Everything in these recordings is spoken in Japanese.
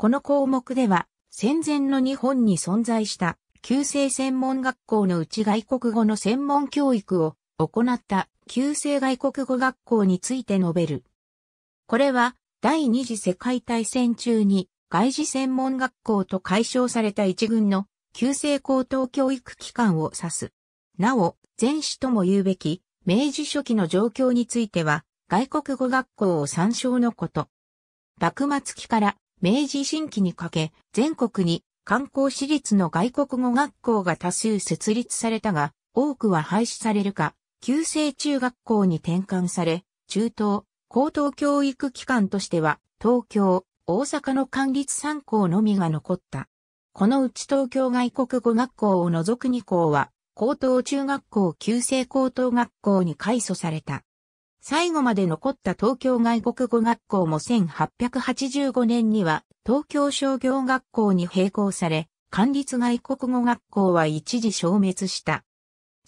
この項目では、戦前の日本に存在した旧制専門学校のうち外国語の専門教育を行った旧制外国語学校について述べる。これは第二次世界大戦中に外事専門学校と解消された一軍の旧制高等教育機関を指す。なお、前史とも言うべき明治初期の状況については外国語学校を参照のこと。幕末期から明治新期にかけ、全国に観光私立の外国語学校が多数設立されたが、多くは廃止されるか、旧制中学校に転換され、中等、高等教育機関としては、東京、大阪の管立3校のみが残った。このうち東京外国語学校を除く2校は、高等中学校旧制高等学校に改組された。最後まで残った東京外国語学校も1885年には東京商業学校に並行され、管立外国語学校は一時消滅した。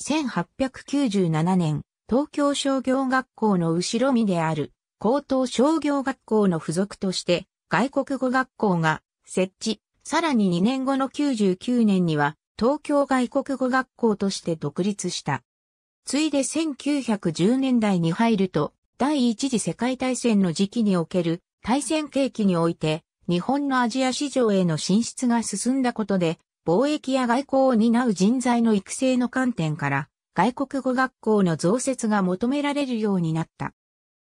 1897年、東京商業学校の後ろ身である高等商業学校の付属として外国語学校が設置、さらに2年後の99年には東京外国語学校として独立した。ついで1910年代に入ると、第一次世界大戦の時期における対戦景気において、日本のアジア市場への進出が進んだことで、貿易や外交を担う人材の育成の観点から、外国語学校の増設が求められるようになった。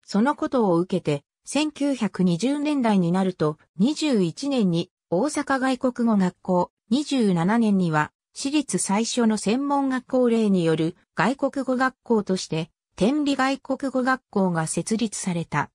そのことを受けて、1920年代になると、21年に大阪外国語学校、27年には私立最初の専門学校例による外国語学校として、天理外国語学校が設立された。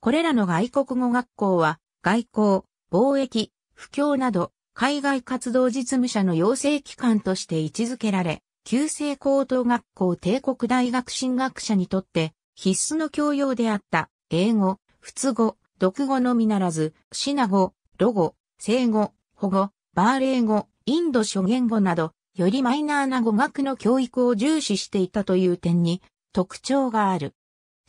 これらの外国語学校は、外交、貿易、布教など、海外活動実務者の養成機関として位置づけられ、旧制高等学校帝国大学進学者にとって必須の教養であった英語、仏語、独語のみならず、シナ語、ロ語、生語、保語、バーレー語、インド諸言語など、よりマイナーな語学の教育を重視していたという点に特徴がある。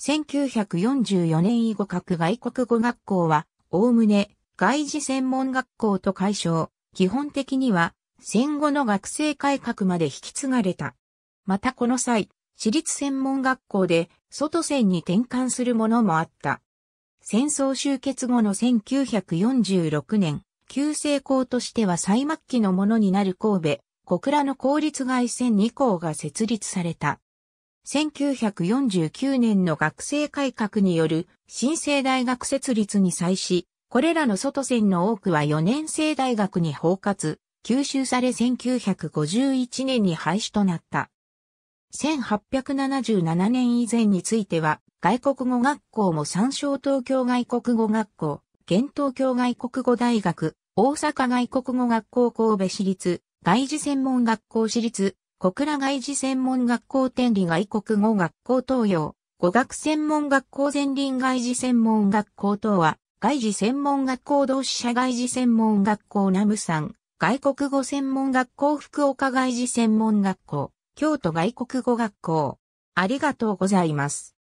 1944年以後各外国語学校は、おおむね外事専門学校と解消、基本的には戦後の学生改革まで引き継がれた。またこの際、私立専門学校で外線に転換するものもあった。戦争終結後の1946年、旧成校としては最末期のものになる神戸、小倉の公立外線2校が設立された。1949年の学生改革による新生大学設立に際し、これらの外線の多くは4年生大学に包括、吸収され1951年に廃止となった。1877年以前については、外国語学校も参照東京外国語学校、現東京外国語大学、大阪外国語学校神戸市立、外事専門学校市立、小倉外事専門学校天理外国語学校東洋、語学専門学校前輪外事専門学校等は、外事専門学校同志社外事専門学校南部山、外国語専門学校福岡外事専門学校、京都外国語学校。ありがとうございます。